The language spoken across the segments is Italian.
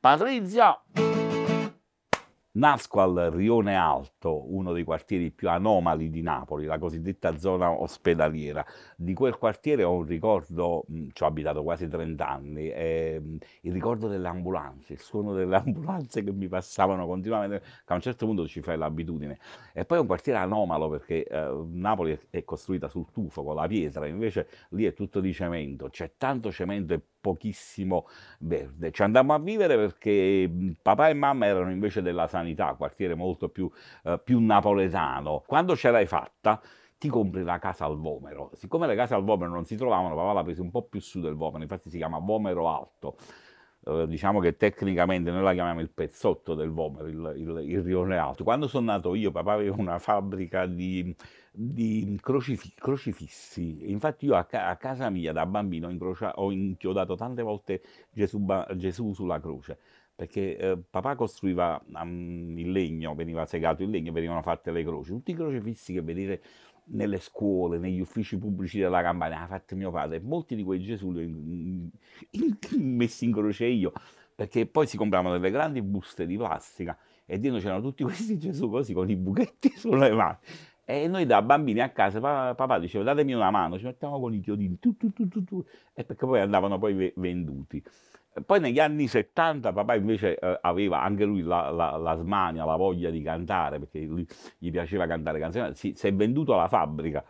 Patrizia Nasco al Rione Alto, uno dei quartieri più anomali di Napoli, la cosiddetta zona ospedaliera. Di quel quartiere ho un ricordo, mm, ci ho abitato quasi 30 anni, eh, il ricordo delle ambulanze, il suono delle ambulanze che mi passavano continuamente, che a un certo punto ci fai l'abitudine. E poi è un quartiere anomalo perché eh, Napoli è costruita sul tufo, con la pietra, invece lì è tutto di cemento, c'è tanto cemento e pochissimo verde. Ci andammo a vivere perché mhmm, papà e mamma erano invece della sanità, quartiere molto più, eh, più napoletano. Quando ce l'hai fatta, ti compri la casa al Vomero. Siccome le case al Vomero non si trovavano, papà l'ha presa un po' più su del Vomero, infatti si chiama Vomero Alto. Eh, diciamo che tecnicamente noi la chiamiamo il pezzotto del Vomero, il, il, il rione alto. Quando sono nato io, papà aveva una fabbrica di di crocif- crocifissi. Infatti io a, ca- a, casa mia da bambino ho, incrocia- ho inchiodato tante volte Gesù, ba- Gesù sulla croce, perché eh, papà costruiva um, il legno, veniva segato il legno, venivano fatte le croci. Tutti i crocifissi che vedete nelle scuole, negli uffici pubblici della campagna, l'ha fatto mio padre. Molti di quei Gesù li ho in- in- messi in croce io, perché poi si compravano delle grandi buste di plastica e dentro c'erano tutti questi Gesù così con i buchetti sulle mani e noi da bambini a casa, papà diceva datemi una mano, ci mettiamo con i chiodini, tu, tu, tu, tu, tu. e perché poi andavano poi venduti. Poi negli anni 70 papà invece eh, aveva anche lui la, la, la, smania, la voglia di cantare, perché lui, gli piaceva cantare canzoni, si, si è venduto alla fabbrica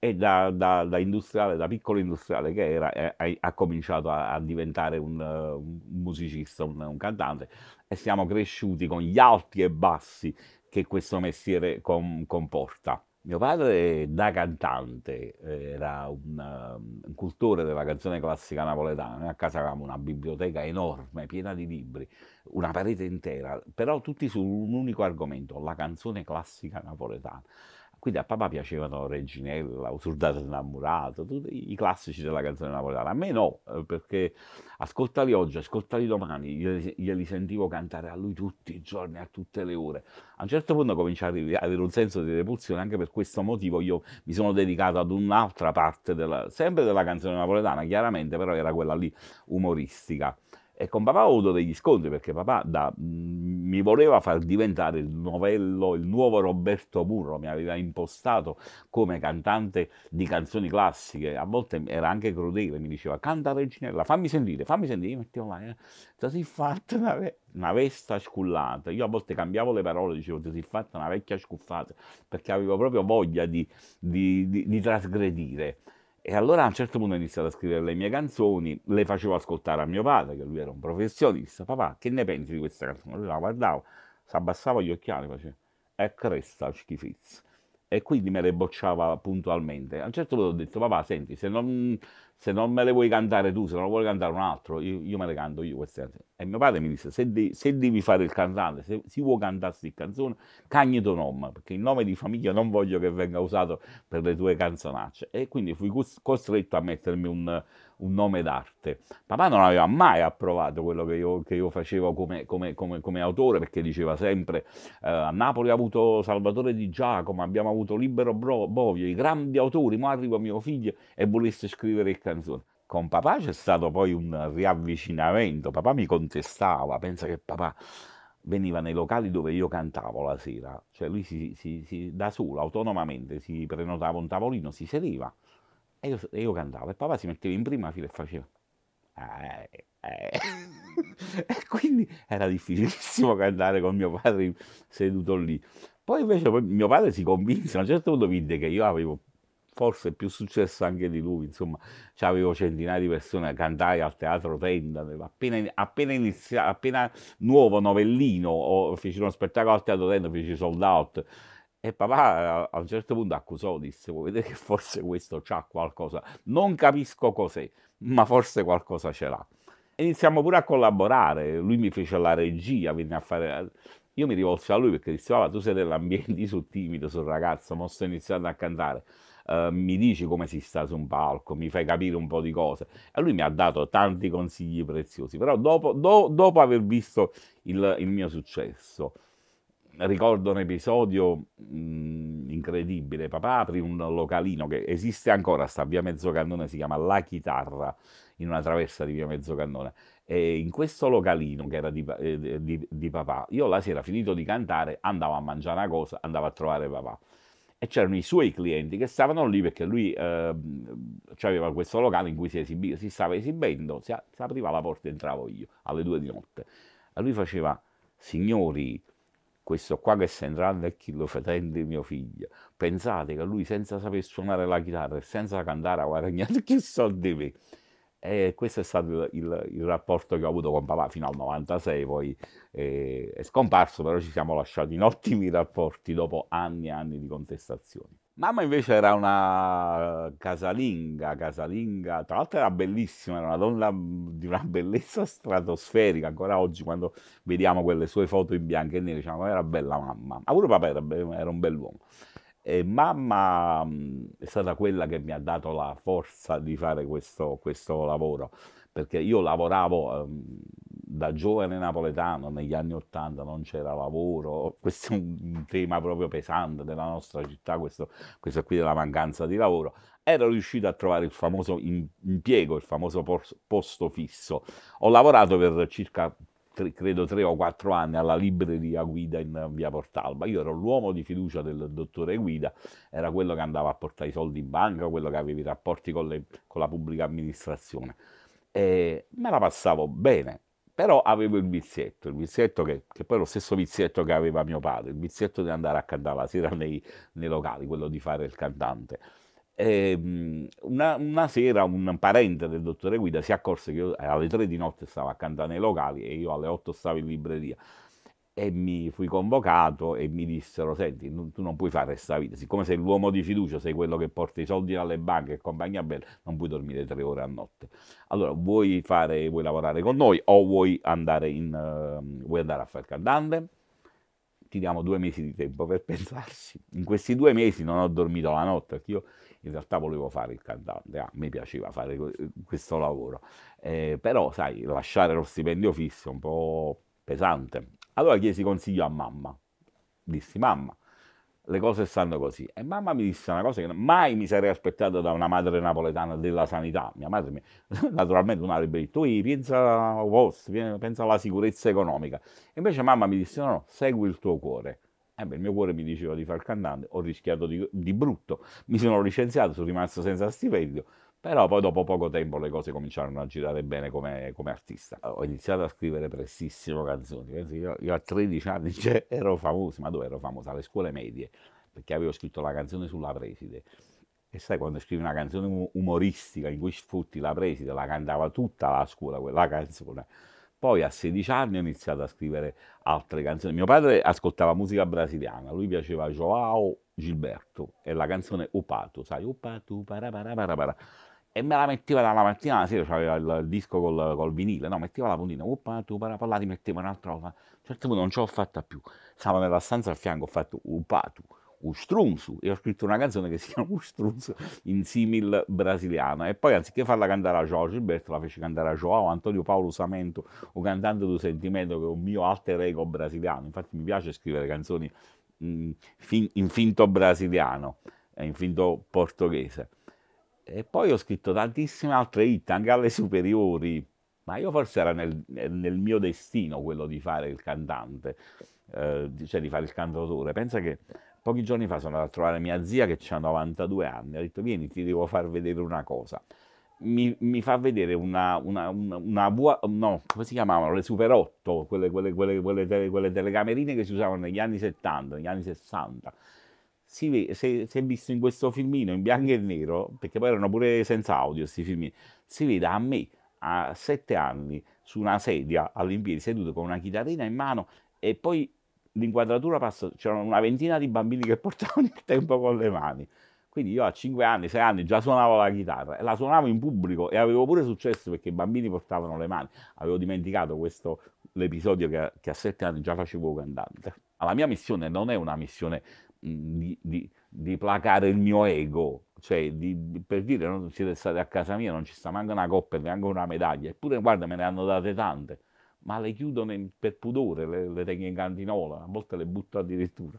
e da, da, da, industriale, da piccolo industriale che era, eh, ha cominciato a, a diventare un, un musicista, un, un, cantante e siamo cresciuti con gli alti e bassi che questo mestiere com- comporta. Mio padre da cantante eh, era un, um, un, cultore della canzone classica napoletana, a casa avevamo una biblioteca enorme, piena di libri, una parete intera, però tutti su un unico argomento, la canzone classica napoletana. Quindi a papà piacevano Reginella, Usurdato innamorato, tutti i classici della canzone napoletana. A me no, eh, perché ascoltali oggi, ascoltali domani, glieli, sentivo cantare a lui tutti i giorni, a tutte le ore. A un certo punto comincia ad avere un senso di repulsione, anche per questo motivo io mi sono dedicato ad un'altra parte, della, sempre della canzone napoletana, chiaramente, però era quella lì umoristica. E con papà ho avuto degli scontri perché papà da, mhmm, mi voleva far diventare il novello, il nuovo Roberto Murro, mi aveva impostato come cantante di canzoni classiche, a volte era anche crudele, mi diceva canta Reginella, fammi sentire, fammi sentire, io mettevo là, eh, ti sei fatta una, ve- una vesta scullata, io a volte cambiavo le parole, dicevo ti sei fatta una vecchia scuffata, perché avevo proprio voglia di, di, di, di trasgredire. E allora a un certo punto ho iniziato a scrivere le mie canzoni, le facevo ascoltare a mio padre, che lui era un professionista, papà, che ne pensi di questa canzone? Lui la guardava, si abbassava gli occhiali, faceva, e cresta schifizza. E quindi me le bocciava puntualmente. A un certo punto ho detto, papà, senti, se non se non me le vuoi cantare tu, se non le vuoi cantare un altro, io, io me le canto io queste canzoni. E mio padre mi disse, se, de- se devi fare il cantante, se si vuoi cantare questa canzone, cagni tuo nome, perché il nome di famiglia non voglio che venga usato per le tue canzonacce. E quindi fui costretto a mettermi un, un nome d'arte. Papà non aveva mai approvato quello che io, che io facevo come, come, come, come, autore, perché diceva sempre eh, a Napoli ha avuto Salvatore Di Giacomo, abbiamo avuto Libero Bovio, i grandi autori, ma arriva mio figlio e volesse scrivere canzoni con papà c'è stato poi un riavvicinamento, papà mi contestava, pensa che papà veniva nei locali dove io cantavo la sera, cioè lui si, si, si, da solo, autonomamente, si prenotava un tavolino, si sedeva e io, io cantavo e papà si metteva in prima fila e faceva... Eh, eh. e quindi era difficilissimo cantare con mio padre seduto lì. Poi invece poi mio padre si convinse, a un certo punto vide che io avevo forse più successo anche di lui, insomma, avevo centinaia di persone, cantai al teatro Tenda, appena, appena, inizia, appena nuovo novellino, o, feci uno spettacolo al teatro Tenda, feci sold out, e papà a un certo punto accusò, disse, vuoi vedere che forse questo c'ha qualcosa? Non capisco cos'è, ma forse qualcosa ce l'ha. Iniziamo pure a collaborare, lui mi fece la regia, venne a fare... Io mi rivolsi a lui perché disse, papà tu sei dell'ambiente, io sono timido, sono ragazzo, ma sto iniziando a cantare. Uh, mi dici come si sta su un palco, mi fai capire un po' di cose. E lui mi ha dato tanti consigli preziosi, però dopo, do, dopo aver visto il, il mio successo, ricordo un episodio mh, mm, incredibile, papà aprì un localino che esiste ancora, sta a via Mezzocannone, si chiama La Chitarra, in una traversa di via Mezzocannone, e in questo localino che era di, eh, di, di papà, io la sera finito di cantare andavo a mangiare una cosa, andavo a trovare papà. E c'erano i suoi clienti che stavano lì perché lui eh, aveva questo locale in cui si, esibi, si stava esibendo, si, si apriva la porta e entravo io alle due di notte. E lui faceva, signori, questo qua che sembra il chilo fetente mio figlio, pensate che lui senza saper suonare la chitarra e senza cantare ha guadagnato più soldi di me. E questo è stato il, il, rapporto che ho avuto con papà fino al 96, poi eh, è scomparso, però ci siamo lasciati in ottimi rapporti dopo anni e anni di contestazioni. Mamma invece era una casalinga, casalinga, tra l'altro era bellissima, era una donna mhmm, di una bellezza stratosferica, ancora oggi quando vediamo quelle sue foto in bianco e nero diciamo oh, era bella mamma, ma pure papà era, era un bell'uomo. E mamma mhmm, è stata quella che mi ha dato la forza di fare questo, questo lavoro, perché io lavoravo, ehm, da giovane napoletano negli anni Ottanta non c'era lavoro, questo è un tema proprio pesante della nostra città, questo, questo qui della mancanza di lavoro, ero riuscito a trovare il famoso impiego, il famoso posto fisso. Ho lavorato per circa Tre, credo tre o quattro anni alla libreria Guida in via Portalba. Io ero l'uomo di fiducia del dottore Guida, era quello che andava a portare i soldi in banca, quello che aveva i rapporti con, le, con la pubblica amministrazione. E me la passavo bene, però avevo il vizietto, il vizietto che, che, poi è lo stesso vizietto che aveva mio padre, il vizietto di andare a cantare la sera nei, nei locali, quello di fare il cantante. E, ehm, una, una, sera un parente del dottore Guida si accorse che io alle tre di notte stavo a cantare nei locali e io alle otto stavo in libreria e mi fui convocato e mi dissero, senti, tu non puoi fare questa vita, siccome sei l'uomo di fiducia, sei quello che porta i soldi alle banche e compagnia bella, non puoi dormire tre ore a notte. Allora, vuoi, fare, vuoi lavorare con noi o vuoi andare, in, uh, vuoi andare a far caldante? Ti diamo due mesi di tempo per pensarci. In questi due mesi non ho dormito la notte, perché io in realtà volevo fare il cantante, a ah, me piaceva fare questo lavoro, eh, però sai, lasciare lo stipendio fisso è un po' pesante, allora chiesi consiglio a mamma. Dissi, mamma, le cose stanno così. E mamma mi disse una cosa che mai mi sarei aspettato da una madre napoletana della sanità. Mia madre, mi... naturalmente, non avrebbe detto, pensa, pensa alla sicurezza economica. E invece mamma mi disse, no, no, segui il tuo cuore. Eh beh, il mio cuore mi diceva di far cantante, ho rischiato di, di brutto, mi sono licenziato, sono rimasto senza stipendio, però poi dopo poco tempo le cose cominciarono a girare bene come, come artista. Ho iniziato a scrivere prestissimo canzoni. Io, io a 13 anni cioè, ero famoso, ma dove ero famoso? Alle scuole medie, perché avevo scritto la canzone sulla preside. E sai, quando scrivi una canzone umoristica in cui sfrutti la preside, la cantava tutta la scuola quella canzone. Poi a 16 anni ho iniziato a scrivere altre canzoni. Mio padre ascoltava musica brasiliana, lui piaceva Joao Gilberto e la canzone Upato, sai, Upato, para para para para e me la metteva dalla mattina alla sera, c'aveva cioè il disco col, col, vinile, no, metteva la puntina, oppa, tu parla, ti metteva un'altra cosa, a un certo punto non ce l'ho fatta più, stavo nella stanza a fianco, ho fatto upatu, ustrunsu, e ho scritto una canzone che si chiama ustrunsu in simil brasiliano, e poi anziché farla cantare a Joao Gilberto, la feci cantare a Joao Antonio Paolo Samento, o cantando do sentimento, che è un mio alter ego brasiliano, infatti mi piace scrivere canzoni mm, in, in finto brasiliano, eh, in finto portoghese. E poi ho scritto tantissime altre hit, anche alle superiori, ma io forse era nel, nel mio destino quello di fare il cantante, eh, cioè di fare il cantautore. Pensa che pochi giorni fa sono andato a trovare mia zia che ha 92 anni, ha detto vieni ti devo far vedere una cosa. Mi, mi fa vedere una, una, una, una bua, no, come si chiamavano? Le Super 8, quelle, quelle, quelle, quelle, tele, quelle telecamerine che si usavano negli anni 70, negli anni 60 si, ve, se, se visto in questo filmino in bianco e nero, perché poi erano pure senza audio questi filmini, si vede a me a sette anni su una sedia all'impiedi seduto con una chitarrina in mano e poi l'inquadratura passa, c'erano una ventina di bambini che portavano il tempo con le mani. Quindi io a 5 anni, 6 anni già suonavo la chitarra e la suonavo in pubblico e avevo pure successo perché i bambini portavano le mani. Avevo dimenticato questo, l'episodio che, che a 7 anni già facevo cantante. La mia missione non è una missione di, di, di, placare il mio ego, cioè di, per dire non siete stati a casa mia, non ci sta manco una coppa, e neanche una medaglia, eppure guarda me ne hanno date tante, ma le chiudono per pudore, le, le tengo in cantinola, a volte le butto addirittura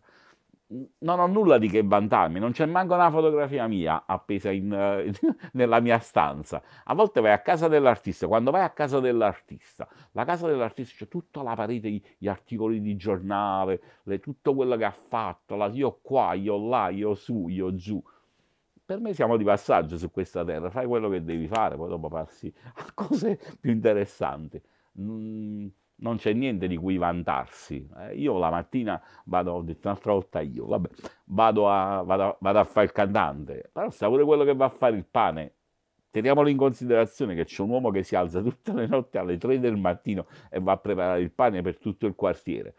non ho nulla di che vantarmi, non c'è manco una fotografia mia appesa in, eh, nella mia stanza. A volte vai a casa dell'artista, quando vai a casa dell'artista, la casa dell'artista c'è tutta la parete, gli, gli articoli di giornale, le, tutto quello che ha fatto, la, io qua, io là, io su, io giù. Per me siamo di passaggio su questa terra, fai quello che devi fare, poi dopo passi a cose più interessanti. Mm non c'è niente di cui vantarsi. Eh, io la mattina vado, ho detto un'altra volta io, vabbè, vado a, vado, vado a fare il cantante, però sta pure quello che va a fare il pane. Teniamolo in considerazione che c'è un uomo che si alza tutte le notti alle 3 del mattino e va a preparare il pane per tutto il quartiere.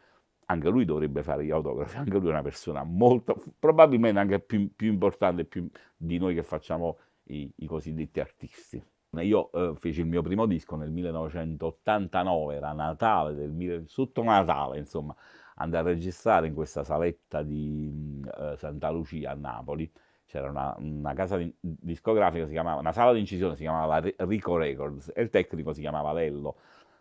Anche lui dovrebbe fare gli autografi, anche lui è una persona molto, probabilmente anche più, più importante più di noi che facciamo i, i cosiddetti artisti. Io eh, feci il mio primo disco nel 1989, era Natale, del, sotto Natale, insomma, andai a registrare in questa saletta di mm, eh, Santa Lucia a Napoli. C'era una, una casa di, discografica, chiamava, una sala di incisione si chiamava Rico Records e il tecnico si chiamava Lello.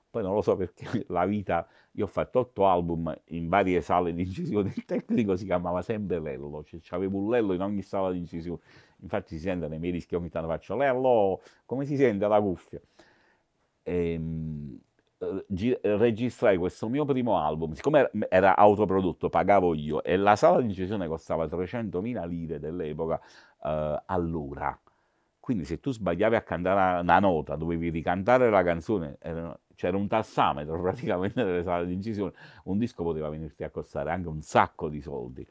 Poi non lo so perché la vita, io ho fatto otto album in varie sale di incisione, il tecnico si chiamava sempre Lello, cioè, c'avevo un Lello in ogni sala di incisione infatti si sentono i miei dischi ogni tanto faccio l'ello, come si sente la cuffia? E, ehm, eh, gi- registrai questo mio primo album, siccome era autoprodotto, pagavo io e la sala di incisione costava 300.000 lire dell'epoca eh, all'ora. Quindi se tu sbagliavi a cantare una nota, dovevi ricantare la canzone, era, c'era un tassametro praticamente nelle sale di incisione, un disco poteva venirti a costare anche un sacco di soldi.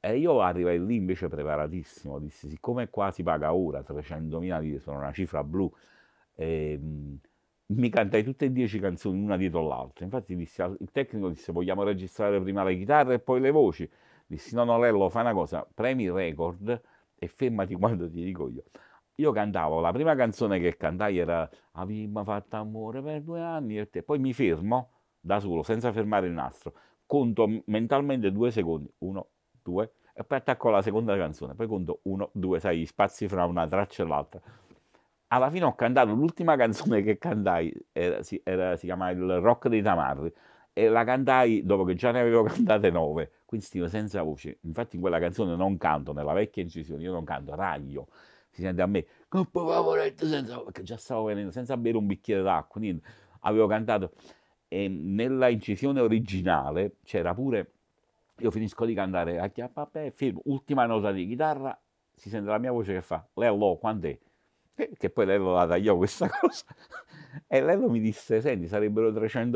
E io arrivai lì invece preparatissimo, dissi, siccome qua si paga ora 300.000 lire, sono una cifra blu, eh, mi cantai tutte e dieci canzoni una dietro l'altra. Infatti dissi, il tecnico disse, vogliamo registrare prima le chitarre e poi le voci? Dissi, no, no, Lello, fai una cosa, premi il record e fermati quando ti dico io. Io cantavo, la prima canzone che cantai era Avimma fatto amore per due anni e te. Poi mi fermo da solo, senza fermare il nastro. Conto mentalmente due secondi, uno, 2, e poi attacco la seconda canzone, poi conto uno, due, sai, gli spazi fra una traccia e l'altra. Alla fine ho cantato l'ultima canzone che cantai, era, si, era, si chiamava Il Rock dei Tamarri, e la cantai dopo che già ne avevo cantate nove, quindi stivo senza voce. Infatti in quella canzone non canto, nella vecchia incisione io non canto, raglio. Si sente a me, coppa favoretto senza... perché già stavo venendo, senza bere un bicchiere d'acqua, quindi Avevo cantato, e nella incisione originale c'era pure io finisco di cantare a chiappapè, fermo, ultima nota di chitarra, si sente la mia voce che fa, Lello, quando è? Eh, che poi Lello la tagliò questa cosa. e Lello mi disse, senti, sarebbero 300.000,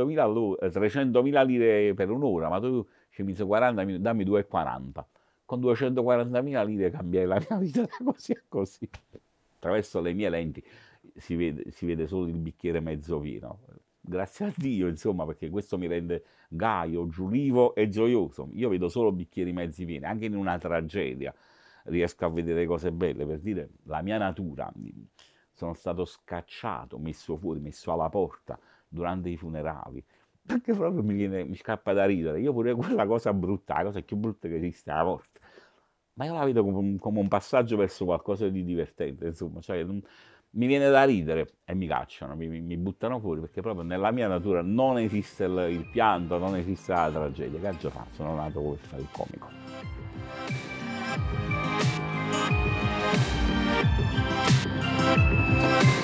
300.000 lire per un'ora, ma tu ci mise 40 minuti, dammi 2,40. Con 240.000 lire cambiai la mia vita da così a così. Attraverso le mie lenti si vede, si vede solo il bicchiere mezzo vino grazie a Dio, insomma, perché questo mi rende gaio, giulivo e gioioso. Io vedo solo bicchieri mezzi pieni, anche in una tragedia riesco a vedere cose belle, per dire la mia natura. Sono stato scacciato, messo fuori, messo alla porta durante i funerali, perché proprio mi, viene, mi scappa da ridere. Io pure quella cosa brutta, la cosa più brutta che esiste è la morte. Ma io la vedo come un, come un passaggio verso qualcosa di divertente, insomma, cioè, mi viene da ridere e mi cacciano, mi, mi, buttano fuori perché proprio nella mia natura non esiste il, il pianto, non esiste la tragedia. Cazzo fa, sono nato per fare il comico. Thank